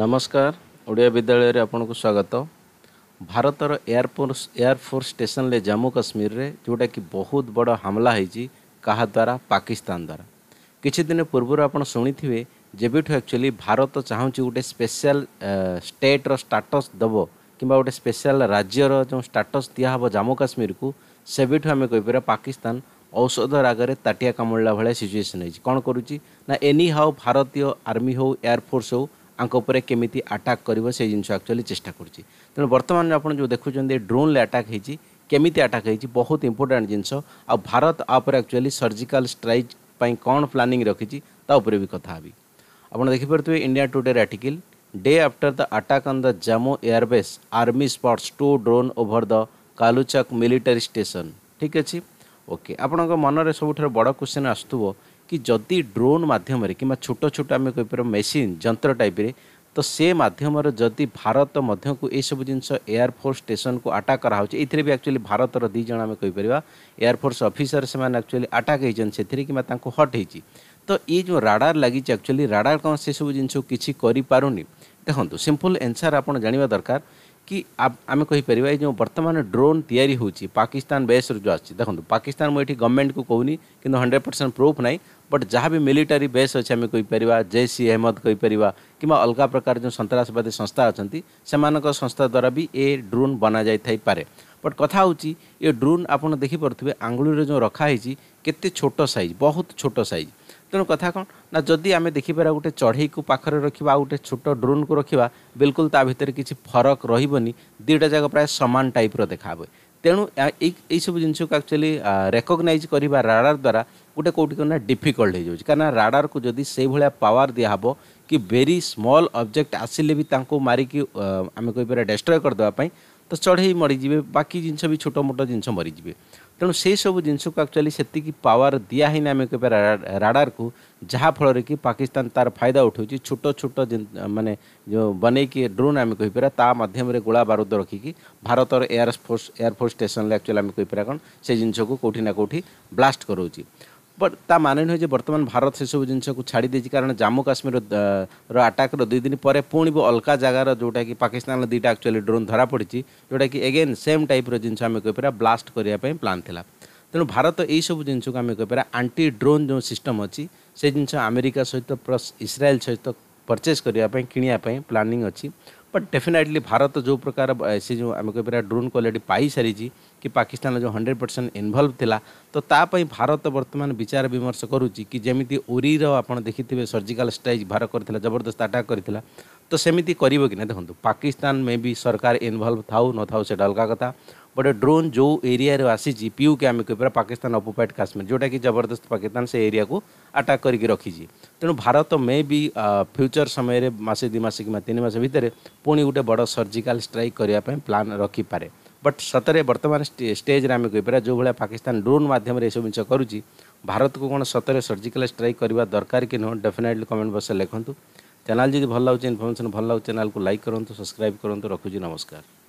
ନମସ୍କାର ଓଡ଼ିଆ ବିଦ୍ୟାଳୟରେ ଆପଣଙ୍କୁ ସ୍ୱାଗତ ଭାରତର ଏୟାରଫୋର୍ସ ଏୟାରଫୋର୍ସ ଷ୍ଟେସନରେ ଜାମ୍ମୁ କାଶ୍ମୀରରେ ଯେଉଁଟାକି ବହୁତ ବଡ଼ ହାମଲା ହୋଇଛି କାହା ଦ୍ୱାରା ପାକିସ୍ତାନ ଦ୍ୱାରା କିଛି ଦିନ ପୂର୍ବରୁ ଆପଣ ଶୁଣିଥିବେ ଯେବେଠୁ ଆକ୍ଚୁଆଲି ଭାରତ ଚାହୁଁଛି ଗୋଟେ ସ୍ପେଶାଲ ଷ୍ଟେଟ୍ର ଷ୍ଟାଟସ୍ ଦେବ କିମ୍ବା ଗୋଟେ ସ୍ପେଶାଲ ରାଜ୍ୟର ଯେଉଁ ଷ୍ଟାଟସ୍ ଦିଆହେବ ଜାମ୍ମୁ କାଶ୍ମୀରକୁ ସେବେଠୁ ଆମେ କହିପାରିବା ପାକିସ୍ତାନ ଔଷଧ ରାଗରେ ତାଟିଆ କାମୁଡ଼ିଲା ଭଳିଆ ସିଚୁଏସନ୍ ହେଇଛି କ'ଣ କରୁଛି ନା ଏନି ହାଉ ଭାରତୀୟ ଆର୍ମି ହେଉ ଏୟାରଫୋର୍ସ ହେଉ ତାଙ୍କ ଉପରେ କେମିତି ଆଟାକ୍ କରିବ ସେ ଜିନିଷ ଆକ୍ଚୁଆଲି ଚେଷ୍ଟା କରୁଛି ତେଣୁ ବର୍ତ୍ତମାନ ଆପଣ ଯେଉଁ ଦେଖୁଛନ୍ତି ଡ୍ରୋନ୍ରେ ଆଟାକ୍ ହେଇଛି କେମିତି ଆଟାକ୍ ହେଇଛି ବହୁତ ଇମ୍ପୋର୍ଟାଣ୍ଟ ଜିନିଷ ଆଉ ଭାରତ ଆ ଉପରେ ଆକ୍ଚୁଆଲି ସର୍ଜିକାଲ୍ ଷ୍ଟ୍ରାଇକ୍ ପାଇଁ କ'ଣ ପ୍ଲାନିଂ ରଖିଛି ତା ଉପରେ ବି କଥା ହେବି ଆପଣ ଦେଖିପାରୁଥିବେ ଇଣ୍ଡିଆ ଟୁଡେର article day after the attack on the Jammu airbase army spots two drone over the Kaluchak military station ଠିକ୍ ଅଛି ଓକେ ଆପଣଙ୍କ ମନରେ ସବୁଠାରୁ ବଡ଼ କ୍ୱେଶ୍ଚିନ୍ ଆସୁଥିବ କି ଯଦି ଡ୍ରୋନ୍ ମାଧ୍ୟମରେ କିମ୍ବା ଛୋଟ ଛୋଟ ଆମେ କହିପାରିବା ମେସିନ୍ ଯନ୍ତ୍ର ଟାଇପ୍ରେ ତ ସେ ମାଧ୍ୟମରେ ଯଦି ଭାରତ ମଧ୍ୟକୁ ଏସବୁ ଜିନିଷ ଏୟାରଫୋର୍ସ ଷ୍ଟେସନ୍କୁ ଆଟାକ୍ କରାହେଉଛି ଏଥିରେ ବି ଆକ୍ଚୁଆଲି ଭାରତର ଦୁଇ ଜଣ ଆମେ କହିପାରିବା ଏୟାରଫୋର୍ସ ଅଫିସର ସେମାନେ ଆକ୍ଚୁଆଲି ଆଟାକ୍ ହେଇଛନ୍ତି ସେଥିରେ କିମ୍ବା ତାଙ୍କୁ ହଟ୍ ହେଇଛି ତ ଏଇ ଯେଉଁ ରାଡ଼ାର ଲାଗିଛି ଆକ୍ଚୁଆଲି ରାଡ଼ାର କ'ଣ ସେସବୁ ଜିନିଷକୁ କିଛି କରିପାରୁନି ଦେଖନ୍ତୁ ସିମ୍ପଲ୍ ଏନ୍ସାର୍ ଆପଣ ଜାଣିବା ଦରକାର କି ଆମେ କହିପାରିବା ଏ ଯେଉଁ ବର୍ତ୍ତମାନ ଡ୍ରୋନ୍ ତିଆରି ହେଉଛି ପାକିସ୍ତାନ ବେସ୍ରୁ ଯେଉଁ ଆସୁଛି ଦେଖନ୍ତୁ ପାକିସ୍ତାନ ମୁଁ ଏଠି ଗଭର୍ଣ୍ଣମେଣ୍ଟକୁ କହୁନି କିନ୍ତୁ ହଣ୍ଡ୍ରେଡ଼ ପରସେଣ୍ଟ ପ୍ରୁଫ୍ ନାହିଁ ବଟ୍ ଯାହା ବି ମିଲିଟାରୀ ବେସ୍ ଅଛି ଆମେ କହିପାରିବା ଜୈସ୍ ଇ ଅହମଦ କହିପାରିବା କିମ୍ବା ଅଲଗା ପ୍ରକାର ଯେଉଁ ସନ୍ତାସବାଦୀ ସଂସ୍ଥା ଅଛନ୍ତି ସେମାନଙ୍କ ସଂସ୍ଥା ଦ୍ୱାରା ବି ଏ ଡ୍ରୋନ୍ ବନାଯାଇଥାଇପାରେ ବଟ୍ କଥା ହେଉଛି ଏ ଡ୍ରୋନ୍ ଆପଣ ଦେଖିପାରୁଥିବେ ଆଙ୍ଗୁଳିରେ ଯେଉଁ ରଖାହେଇଛି କେତେ ଛୋଟ ସାଇଜ୍ ବହୁତ ଛୋଟ ସାଇଜ୍ ତେଣୁ କଥା କ'ଣ ନା ଯଦି ଆମେ ଦେଖିପାରିବା ଗୋଟେ ଚଢ଼େଇକୁ ପାଖରେ ରଖିବା ଆଉ ଗୋଟେ ଛୋଟ ଡ୍ରୋନ୍କୁ ରଖିବା ବିଲକୁଲ ତା ଭିତରେ କିଛି ଫରକ ରହିବନି ଦୁଇଟା ଯାକ ପ୍ରାୟ ସମାନ ଟାଇପ୍ର ଦେଖାହୁଏ ତେଣୁ ଏଇସବୁ ଜିନିଷକୁ ଆକ୍ଚୁଆଲି ରେକଗ୍ନାଇଜ୍ କରିବା ରାଡ଼ାର ଦ୍ୱାରା ଗୋଟେ କେଉଁଠି କ'ଣ ନା ଡିଫିକଲ୍ଟ ହେଇଯାଉଛି କାରଣ ରାଡ଼ାରକୁ ଯଦି ସେଇଭଳିଆ ପାୱାର ଦିଆହେବ କି ଭେରି ସ୍ମଲ୍ ଅବଜେକ୍ଟ ଆସିଲେ ବି ତାଙ୍କୁ ମାରିକି ଆମେ କହିପାରିବା ଡେଷ୍ଟ୍ରୟ କରିଦେବା ପାଇଁ ତ ଚଢ଼େଇ ମରିଯିବେ ବାକି ଜିନିଷ ବି ଛୋଟ ମୋଟ ଜିନିଷ ମରିଯିବେ ତେଣୁ ସେସବୁ ଜିନିଷକୁ ଆକ୍ଚୁଆଲି ସେତିକି ପାୱାର ଦିଆ ହେଇନି ଆମେ କେବେ ରାଡାରକୁ ଯାହାଫଳରେ କି ପାକିସ୍ତାନ ତା'ର ଫାଇଦା ଉଠାଉଛି ଛୋଟ ଛୋଟ ମାନେ ଯେଉଁ ବନେଇକି ଡ୍ରୋନ୍ ଆମେ କହିପାରିବା ତା ମାଧ୍ୟମରେ ଗୋଳା ବାରୁଦ ରଖିକି ଭାରତର ଏୟାର ଫୋର୍ସ ଏୟାରଫୋର୍ସ ଷ୍ଟେସନରେ ଆକ୍ଚୁଆଲି ଆମେ କହିପାରିବା କ'ଣ ସେ ଜିନିଷକୁ କେଉଁଠି ନା କେଉଁଠି ବ୍ଲାଷ୍ଟ କରାଉଛି ବଟ୍ ତା ମାନେ ନୁହେଁ ଯେ ବର୍ତ୍ତମାନ ଭାରତ ସେସବୁ ଜିନିଷକୁ ଛାଡ଼ି ଦେଇଛି କାରଣ ଜାମ୍ମୁ କାଶ୍ମୀରର ଆଟାକ୍ର ଦୁଇ ଦିନ ପରେ ପୁଣି ବି ଅଲଗା ଜାଗାର ଯେଉଁଟାକି ପାକିସ୍ତାନର ଦୁଇଟା ଆକ୍ଚୁଆଲି ଡ୍ରୋନ୍ ଧରାପଡ଼ିଛି ଯେଉଁଟାକି ଏଗେନ୍ ସେମ୍ ଟାଇପ୍ର ଜିନିଷ ଆମେ କହିପାରିବା ବ୍ଲାଷ୍ଟ କରିବା ପାଇଁ ପ୍ଲାନ୍ ଥିଲା ତେଣୁ ଭାରତ ଏହିସବୁ ଜିନିଷକୁ ଆମେ କହିପାରିବା ଆଣ୍ଟି ଡ୍ରୋନ୍ ଯେଉଁ ସିଷ୍ଟମ୍ ଅଛି ସେ ଜିନିଷ ଆମେରିକା ସହିତ ପ୍ଲସ୍ ଇସ୍ରାଏଲ୍ ସହିତ ପରଚେଜ୍ କରିବା ପାଇଁ କିଣିବା ପାଇଁ ପ୍ଲାନିଂ ଅଛି ବଟ୍ डेफिनेटली ଭାରତ ଯେଉଁ ପ୍ରକାର ସେ ଯେଉଁ ଆମେ कहीपर ଡ୍ରୋନ୍ क्वालिटी पाई सारी कि पाकिस्तान जो हंड्रेड परसेंट इनभल्व था तो तापाई भारत बर्तमान विचार विमर्श करुच्ची कि जमी ओरीर आप देखिथे सर्जिकाल स्ट्राइक भारत कर जबरदस्त आटाक कर तो सेमती कर कि ना देखो पाकिस्तान में भी सरकार इनभल्व थाऊ न थाऊ से अलग कथा बट ड्रोन जो एरिया आसी के आम कह पाकिस्तान अपोपाइड काश्मीर जोटा कि जबरदस्त पाकिस्तान से एरिया को आटाक् करके तो रखी तेणु भारत मे भी फ्यूचर समय मसे दुमास कि तीनमास भितर पुणी गोटे बड़ सर्जिकाल स्ट्राइक करने प्लां रखिपे बट सतरे बर्तमान स्टेज आम कहीपर जो भाया पाकिस्तान ड्रोन मध्यम यह सब जिन करुच्ची भारत को कौन सतरे सर्जिकाल स्ट्राइक करवा दरकार कि नुह डेफिनेटली कमेंट बक्स लिखुँ चैनल जी भल लगे इनफर्मेसन भल लगे चैनल को लाइक करूँ सब्सक्राइब करूँ रखुच्छी नमस्कार